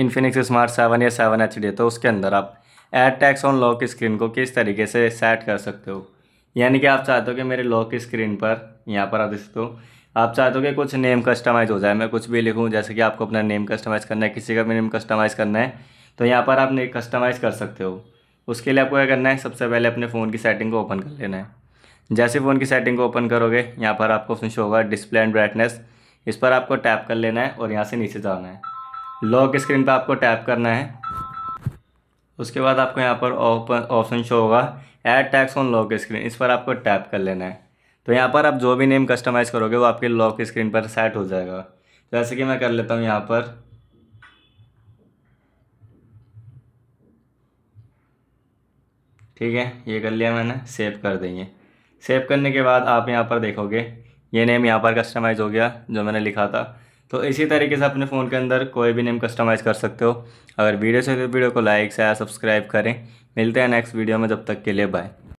Infinix smart seven या seven H है तो उसके अंदर आप add text on lock screen को किस तरीके से सेट कर सकते हो यानी कि आप चाहते हो कि मेरे लॉक स्क्रीन पर यहाँ पर आप देख सकते हो आप चाहते हो कि कुछ नेम कस्टमाइज़ हो जाए मैं कुछ भी लिखूँ जैसे कि आपको अपना नेम कस्टमाइज़ करना है किसी का भी नेम कस्टमाइज़ करना है तो यहाँ पर आप नेम कस्टमाइज़ कर सकते हो उसके लिए आपको क्या करना है सबसे पहले अपने फ़ोन की सेटिंग को ओपन कर लेना है जैसे फ़ोन की सेटिंग को ओपन करोगे यहाँ पर आपको ऑप्शन शो होगा डिस्प्ले एंड ब्राइटनेस इस पर आपको टैप कर लेना है और यहाँ से नीचे जाना है लॉक स्क्रीन पर आपको टैप करना है उसके बाद आपको यहाँ पर ओपन ऑप्शन शो होगा add text on lock screen इस पर आपको टैप कर लेना है तो यहाँ पर आप जो भी नेम कस्टमाइज़ करोगे वो आपके लॉक स्क्रीन पर सेट हो जाएगा जैसे कि मैं कर लेता हूँ यहाँ पर ठीक है ये कर लिया मैंने सेव कर देंगे सेव करने के बाद आप यहाँ पर देखोगे ये नेम यहाँ पर कस्टमाइज़ हो गया जो मैंने लिखा था तो इसी तरीके से अपने फ़ोन के अंदर कोई भी नेम कस्टमाइज़ कर सकते हो अगर वीडियो से वीडियो को लाइक शेयर सब्सक्राइब करें मिलते हैं नेक्स्ट वीडियो में जब तक के लिए बाय